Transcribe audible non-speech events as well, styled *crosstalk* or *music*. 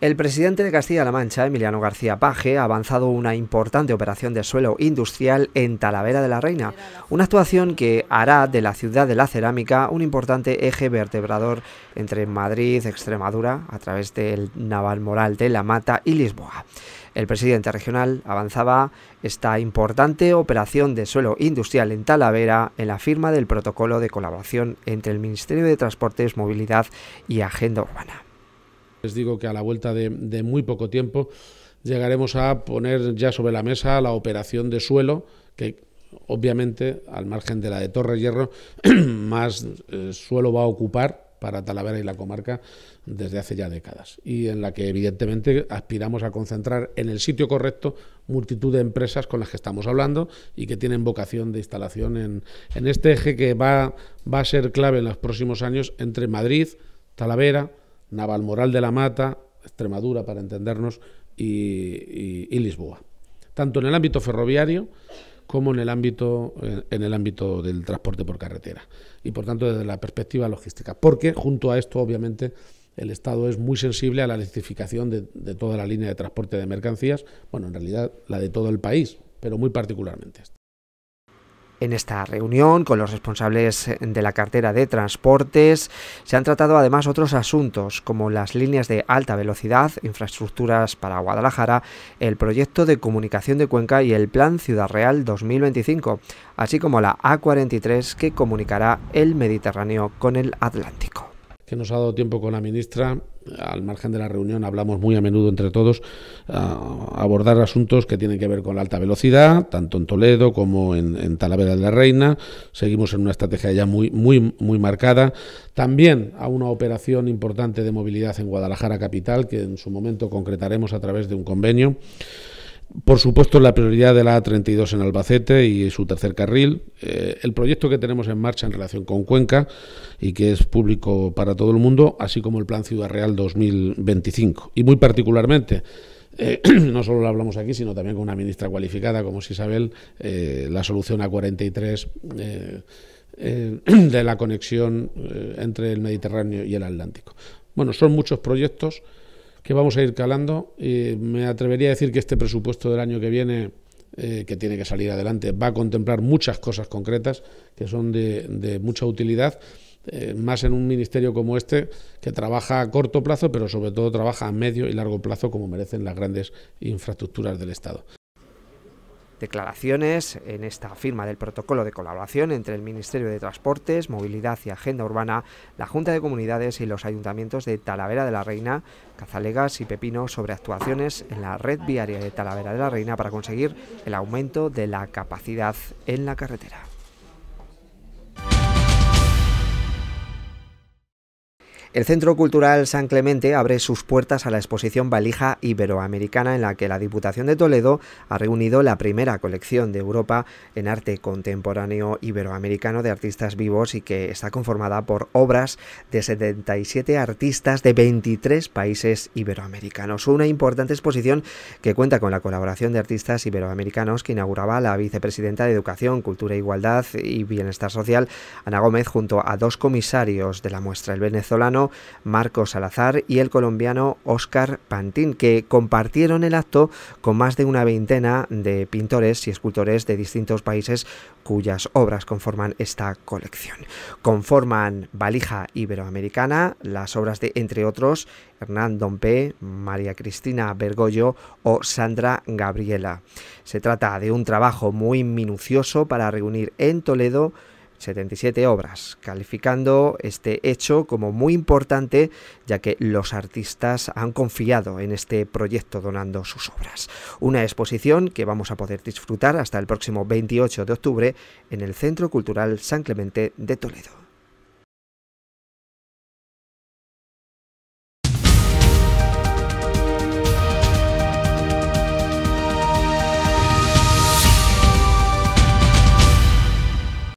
El presidente de Castilla-La Mancha, Emiliano García Paje, ha avanzado una importante operación de suelo industrial en Talavera de la Reina, una actuación que hará de la ciudad de la cerámica un importante eje vertebrador entre Madrid, Extremadura, a través del naval moral de la Mata y Lisboa. El presidente regional avanzaba esta importante operación de suelo industrial en Talavera en la firma del protocolo de colaboración entre el Ministerio de Transportes, Movilidad y Agenda Urbana. Les digo que a la vuelta de, muy poco tiempo llegaremos a poner ya sobre la mesa la operación de suelo, que obviamente, al margen de la de Torre Hierro, *clears throat* más eh, suelo va a ocupar para Talavera y la comarca desde hace ya décadas y en la que evidentemente aspiramos a concentrar en el sitio correcto multitud de empresas con las que estamos hablando y que tienen vocación de instalación en, en este eje que va, va a ser clave en los próximos años entre Madrid, Talavera, Navalmoral de la Mata, Extremadura para entendernos, y, Lisboa. Tanto en el ámbito ferroviario como en el ámbito eh, en el ámbito del transporte por carretera y por tanto desde la perspectiva logística porque junto a esto obviamente el Estado es muy sensible a la electrificación de, de toda la línea de transporte de mercancías bueno en realidad la de todo el país pero muy particularmente esta en esta reunión con los responsables de la cartera de transportes se han tratado además otros asuntos como las líneas de alta velocidad, infraestructuras para Guadalajara, el proyecto de comunicación de Cuenca y el Plan Ciudad Real 2025, así como la A43 que comunicará el Mediterráneo con el Atlántico que nos ha dado tiempo con la ministra. Al margen de la reunión hablamos muy a menudo entre todos a ah, abordar asuntos que tienen que ver con la alta velocidad, tanto en Toledo como en, Talavera de la Reina. Seguimos en una estrategia ya muy, muy, muy marcada. También a una operación importante de movilidad en Guadalajara capital, que en su momento concretaremos a través de un convenio. Por supuesto, la prioridad de la A32 en Albacete y su tercer carril. Eh, el proyecto que tenemos en marcha en relación con Cuenca y que es público para todo el mundo, así como el Plan Ciudad Real 2025. Y muy particularmente, eh, *clears throat* no solo lo hablamos aquí, sino también con una ministra cualificada como es Isabel, eh, la solución a 43 *clears throat* de la conexión entre el Mediterráneo y el Atlántico. Bueno, son muchos proyectos que vamos a ir calando. Y me atrevería a decir que este presupuesto del año que viene, eh, que tiene que salir adelante, va a contemplar muchas cosas concretas que son de, mucha utilidad. Eh, más en un ministerio como este, que trabaja a corto plazo, pero sobre todo trabaja a medio y largo plazo, como merecen las grandes infraestructuras del Estado. Declaraciones en esta firma del protocolo de colaboración entre el Ministerio de Transportes, Movilidad y Agenda Urbana, la Junta de Comunidades y los ayuntamientos de Talavera de la Reina, Cazalegas y Pepino sobre actuaciones en la red viaria de Talavera de la Reina para conseguir el aumento de la capacidad en la carretera. El Centro Cultural San Clemente abre sus puertas a la exposición Valija Iberoamericana en la que la Diputación de Toledo ha reunido la primera colección de Europa en arte contemporáneo iberoamericano de artistas vivos y que está conformada por obras de 77 artistas de 23 países iberoamericanos. Una importante exposición que cuenta con la colaboración de artistas iberoamericanos que inauguraba la vicepresidenta de Educación, Cultura, e Igualdad y Bienestar Social, Ana Gómez, junto a dos comisarios de la muestra, el venezolano Marco Salazar y el colombiano Oscar Pantín, que compartieron el acto con más de una veintena de pintores y escultores de distintos países cuyas obras conforman esta colección. Conforman Valija Iberoamericana las obras de, entre otros, Hernán Dompe, María Cristina Bergoglio o Sandra Gabriela. Se trata de un trabajo muy minucioso para reunir en Toledo 77 obras, calificando este hecho como muy importante ya que los artistas han confiado en este proyecto donando sus obras. Una exposición que vamos a poder disfrutar hasta el próximo 28 de octubre en el Centro Cultural San Clemente de Toledo.